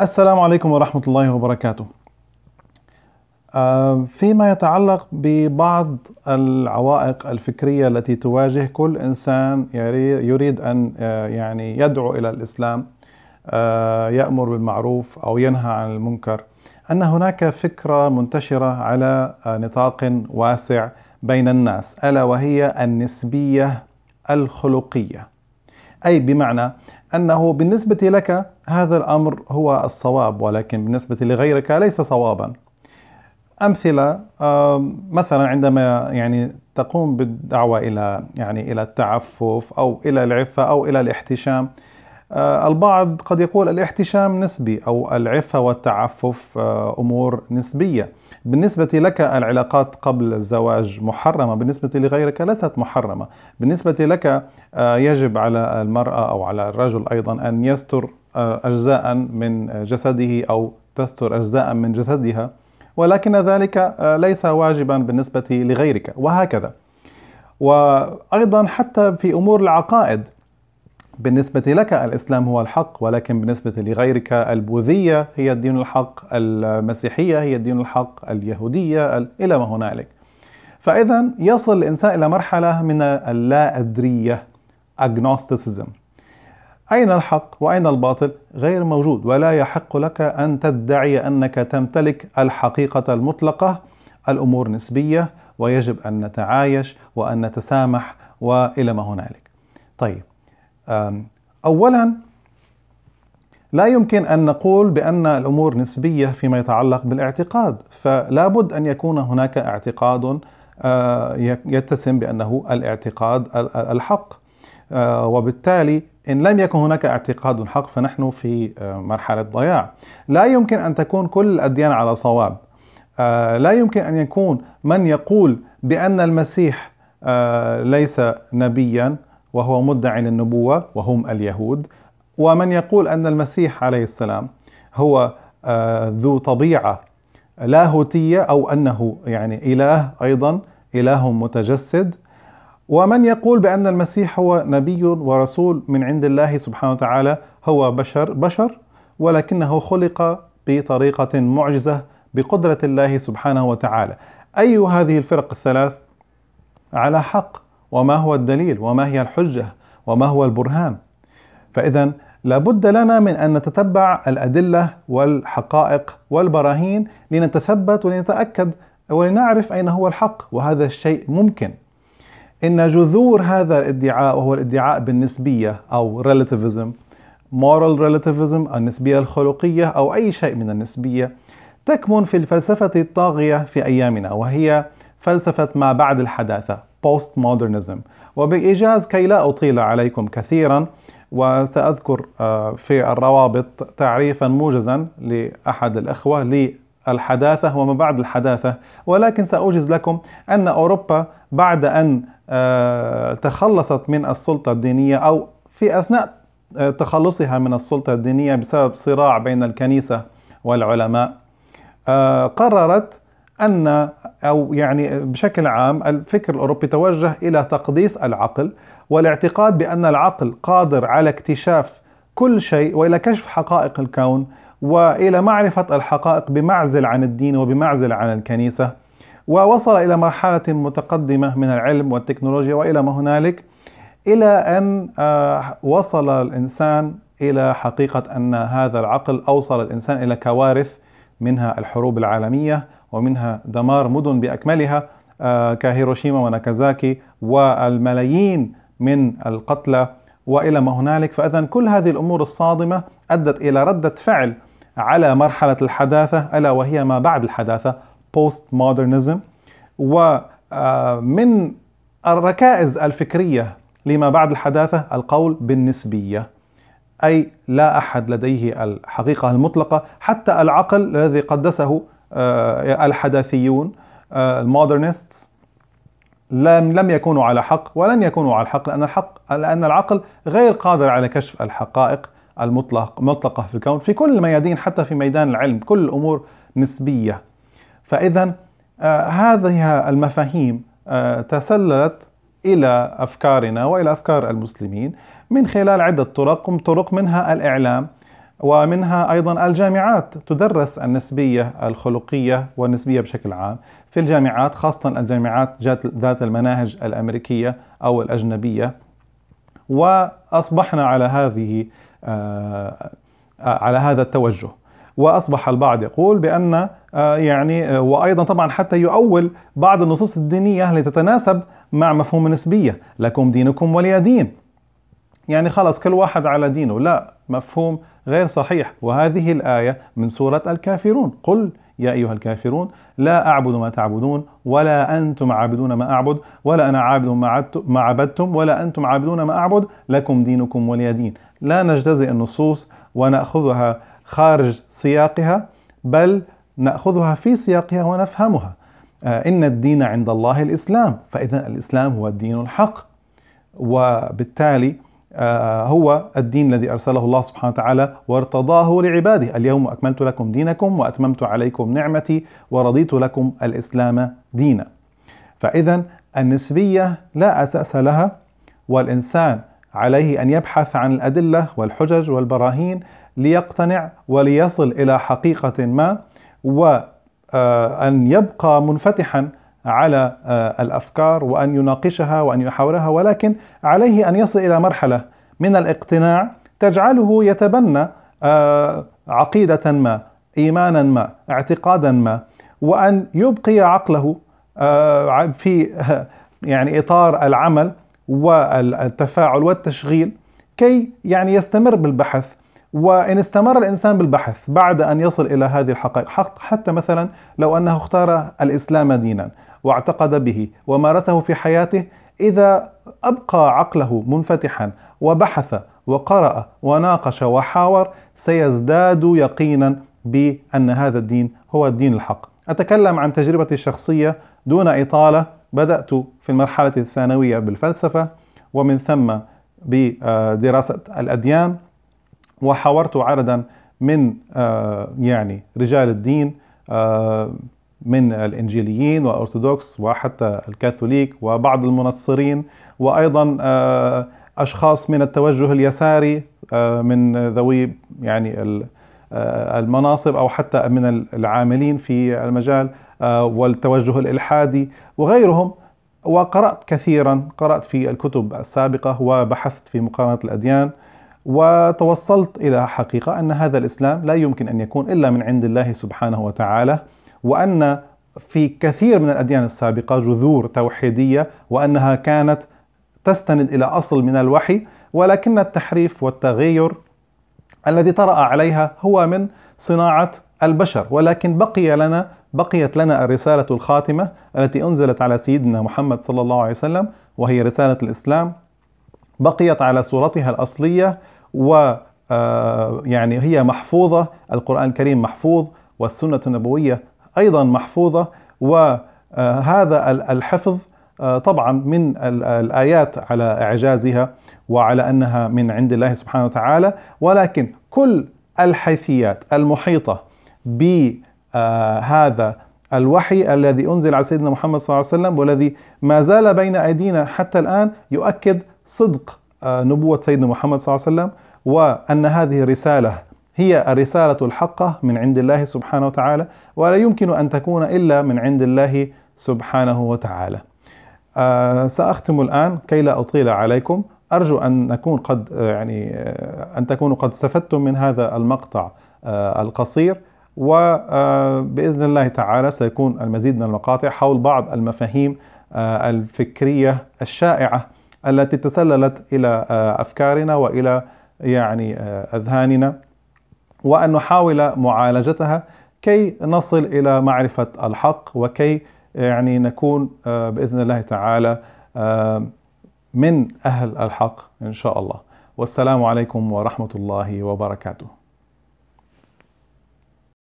السلام عليكم ورحمة الله وبركاته آه، فيما يتعلق ببعض العوائق الفكرية التي تواجه كل إنسان يريد أن آه، يعني يدعو إلى الإسلام آه، يأمر بالمعروف أو ينهى عن المنكر أن هناك فكرة منتشرة على نطاق واسع بين الناس ألا وهي النسبية الخلقية أي بمعنى أنه بالنسبة لك هذا الأمر هو الصواب ولكن بالنسبة لغيرك ليس صوابا أمثلة مثلا عندما يعني تقوم بالدعوة إلى يعني إلى التعفف أو إلى العفة أو إلى الاحتشام آه، البعض قد يقول الاحتشام نسبي أو العفة والتعفف آه، أمور نسبية بالنسبة لك العلاقات قبل الزواج محرمة بالنسبة لغيرك ليست محرمة بالنسبة لك آه، يجب على المرأة أو على الرجل أيضا أن يستر أجزاء من جسده أو تستر أجزاء من جسدها ولكن ذلك آه، ليس واجبا بالنسبة لغيرك وهكذا وأيضا حتى في أمور العقائد بالنسبة لك الإسلام هو الحق ولكن بالنسبة لغيرك البوذية هي الدين الحق المسيحية هي الدين الحق اليهودية إلى ما هنالك فإذا يصل الإنسان إلى مرحلة من اللا أدرية agnosticism أين الحق وأين الباطل غير موجود ولا يحق لك أن تدعي أنك تمتلك الحقيقة المطلقة الأمور نسبية ويجب أن نتعايش وأن نتسامح وإلى ما هنالك طيب أولا لا يمكن أن نقول بأن الأمور نسبية فيما يتعلق بالاعتقاد فلا بد أن يكون هناك اعتقاد آه، يتسم بأنه الاعتقاد الحق آه، وبالتالي إن لم يكن هناك اعتقاد حق فنحن في آه، مرحلة ضياع لا يمكن أن تكون كل الأديان على صواب آه، لا يمكن أن يكون من يقول بأن المسيح ليس نبيا وهو مدعي للنبوة وهم اليهود ومن يقول أن المسيح عليه السلام هو ذو طبيعة لاهوتية أو أنه يعني إله أيضا إله متجسد ومن يقول بأن المسيح هو نبي ورسول من عند الله سبحانه وتعالى هو بشر بشر ولكنه خلق بطريقة معجزة بقدرة الله سبحانه وتعالى أي هذه الفرق الثلاث على حق وما هو الدليل وما هي الحجة وما هو البرهان فإذا لابد لنا من أن نتتبع الأدلة والحقائق والبراهين لنتثبت ولنتأكد ولنعرف أين هو الحق وهذا الشيء ممكن ان جذور هذا الادعاء وهو الادعاء بالنسبيه او relativism moral relativism النسبيه الخلقيه او اي شيء من النسبيه تكمن في الفلسفه الطاغيه في ايامنا وهي فلسفه ما بعد الحداثه post modernism وبايجاز كي لا اطيل عليكم كثيرا وساذكر آه، في الروابط تعريفا موجزا لاحد الاخوه الحداثة وما بعد الحداثة ولكن سأوجز لكم أن أوروبا بعد أن آه، تخلصت من السلطة الدينية أو في أثناء آه، تخلصها من السلطة الدينية بسبب صراع بين الكنيسة والعلماء آه، قررت أن أو يعني بشكل عام الفكر الأوروبي توجه إلى تقديس العقل والاعتقاد بأن العقل قادر على اكتشاف كل شيء وإلى كشف حقائق الكون والى معرفه الحقائق بمعزل عن الدين وبمعزل عن الكنيسه ووصل الى مرحله متقدمه من العلم والتكنولوجيا والى ما هنالك الى ان آه، وصل الانسان الى حقيقه ان هذا العقل اوصل الانسان الى كوارث منها الحروب العالميه ومنها دمار مدن باكملها آه، كهيروشيما وناكازاكي والملايين من القتلى والى ما هنالك فاذا كل هذه الامور الصادمه ادت الى رده فعل على مرحلة الحداثة ألا وهي ما بعد الحداثة بوست مودرنزم ومن الركائز الفكرية لما بعد الحداثة القول بالنسبية أي لا أحد لديه الحقيقة المطلقة حتى العقل الذي قدسه آه، الحداثيون المودرنستس آه، لم لم يكونوا على حق ولن يكونوا على الحق لأن الحق لأن العقل غير قادر على كشف الحقائق المطلق مطلقة في الكون في كل الميادين حتى في ميدان العلم كل الأمور نسبية فإذا آه، هذه المفاهيم آه، تسللت إلى أفكارنا وإلى أفكار المسلمين من خلال عدة طرق طرق منها الإعلام ومنها أيضا الجامعات تدرس النسبية الخلقية والنسبية بشكل عام في الجامعات خاصة الجامعات ذات المناهج الأمريكية أو الأجنبية وأصبحنا على هذه آه، آه، على هذا التوجه واصبح البعض يقول بان آه، يعني وايضا طبعا حتى يؤول بعض النصوص الدينيه لتتناسب مع مفهوم النسبيه لكم دينكم ولي دين يعني خلاص كل واحد على دينه لا مفهوم غير صحيح وهذه الايه من سوره الكافرون قل يا أيها الكافرون لا أعبد ما تعبدون ولا أنتم عابدون ما أعبد ولا أنا عابد ما عبدتم ولا أنتم عابدون ما أعبد لكم دينكم ولي دين لا نجتزئ النصوص ونأخذها خارج سياقها بل نأخذها في سياقها ونفهمها آه، إن الدين عند الله الإسلام فإذا الإسلام هو الدين الحق وبالتالي آه، هو الدين الذي أرسله الله سبحانه وتعالى وارتضاه لعباده اليوم أكملت لكم دينكم وأتممت عليكم نعمتي ورضيت لكم الإسلام دينا فإذا النسبية لا أساس لها والإنسان عليه أن يبحث عن الأدلة والحجج والبراهين ليقتنع وليصل إلى حقيقة ما وأن آه، يبقى منفتحا على آه، الافكار وان يناقشها وان يحاورها ولكن عليه ان يصل الى مرحله من الاقتناع تجعله يتبنى آه، عقيده ما، ايمانا ما، اعتقادا ما، وان يبقي عقله آه، في يعني اطار العمل والتفاعل والتشغيل كي يعني يستمر بالبحث وإن استمر الإنسان بالبحث بعد أن يصل إلى هذه الحقائق حتى مثلا لو أنه اختار الإسلام دينا واعتقد به ومارسه في حياته إذا أبقى عقله منفتحا وبحث وقرأ وناقش وحاور سيزداد يقينا بأن هذا الدين هو الدين الحق. أتكلم عن تجربتي الشخصية دون إطالة بدأت في المرحلة الثانوية بالفلسفة ومن ثم بدراسة الأديان وحاورت عددا من آه، يعني رجال الدين آه، من الإنجيليين والأرثوذكس وحتى الكاثوليك وبعض المنصرين وأيضا آه، أشخاص من التوجه اليساري آه، من ذوي يعني آه، المناصب أو حتى من العاملين في المجال والتوجه الإلحادي وغيرهم وقرأت كثيرا قرأت في الكتب السابقة وبحثت في مقارنة الأديان وتوصلت إلى حقيقة أن هذا الإسلام لا يمكن أن يكون إلا من عند الله سبحانه وتعالى وأن في كثير من الأديان السابقة جذور توحيدية وأنها كانت تستند إلى أصل من الوحي ولكن التحريف والتغير الذي طرأ عليها هو من صناعة البشر ولكن بقي لنا بقيت لنا الرسالة الخاتمة التي أنزلت على سيدنا محمد صلى الله عليه وسلم وهي رسالة الإسلام بقيت على صورتها الأصلية و آه، يعني هي محفوظة القرآن الكريم محفوظ والسنة النبوية أيضا محفوظة وهذا آه، الحفظ آه، طبعا من الآيات على إعجازها وعلى أنها من عند الله سبحانه وتعالى ولكن كل الحيثيات المحيطة بهذا آه، الوحي الذي أنزل على سيدنا محمد صلى الله عليه وسلم والذي ما زال بين أيدينا حتى الآن يؤكد صدق نبوة سيدنا محمد صلى الله عليه وسلم وأن هذه رسالة هي الرسالة الحقة من عند الله سبحانه وتعالى ولا يمكن أن تكون إلا من عند الله سبحانه وتعالى أه سأختم الآن كي لا أطيل عليكم أرجو أن نكون قد آه، يعني آه، أن تكونوا قد استفدتم من هذا المقطع آه، القصير وبإذن الله تعالى سيكون المزيد من المقاطع حول بعض المفاهيم الفكرية الشائعة التي تسللت إلى أفكارنا وإلى يعني أذهاننا وأن نحاول معالجتها كي نصل إلى معرفة الحق وكي آه، يعني نكون آه، بإذن الله تعالى آه، من أهل الحق إن شاء الله والسلام عليكم ورحمة الله وبركاته